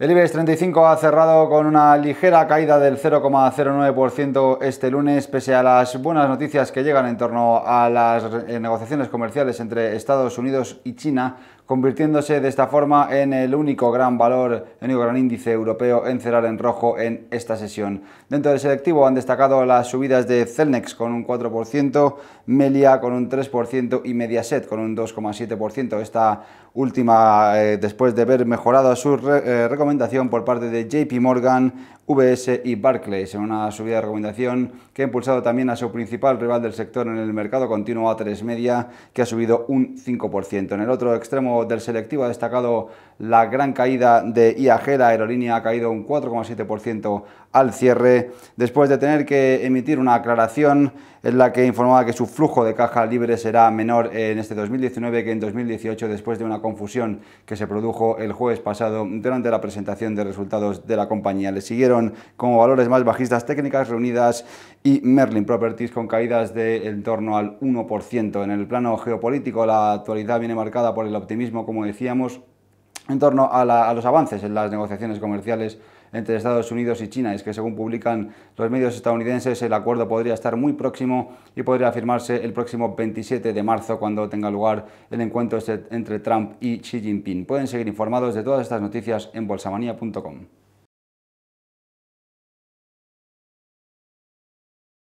El IBEX 35 ha cerrado con una ligera caída del 0,09% este lunes, pese a las buenas noticias que llegan en torno a las eh, negociaciones comerciales entre Estados Unidos y China, convirtiéndose de esta forma en el único gran valor, el único gran índice europeo en cerrar en rojo en esta sesión. Dentro del selectivo han destacado las subidas de Celnex con un 4%, Melia con un 3% y Mediaset con un 2,7%. Esta última, eh, después de haber mejorado su eh, recomendación por parte de JP Morgan, VS y Barclays, en una subida de recomendación que ha impulsado también a su principal rival del sector en el mercado continuo A3 Media, que ha subido un 5%. En el otro extremo del selectivo ha destacado la gran caída de IAG, la aerolínea ha caído un 4,7% al cierre, después de tener que emitir una aclaración en la que informaba que su flujo de caja libre será menor en este 2019 que en 2018 después de una confusión que se produjo el jueves pasado durante la presentación de resultados de la compañía. Le siguieron como valores más bajistas técnicas reunidas y Merlin Properties con caídas de en torno al 1%. En el plano geopolítico la actualidad viene marcada por el optimismo como decíamos, en torno a, a, los avances en las negociaciones comerciales entre Estados Unidos y China. Es que según publican los medios estadounidenses, el acuerdo podría estar muy próximo y podría firmarse el próximo 27 de marzo cuando tenga lugar el encuentro este entre Trump y Xi Jinping. Pueden seguir informados de todas estas noticias en bolsamanía.com.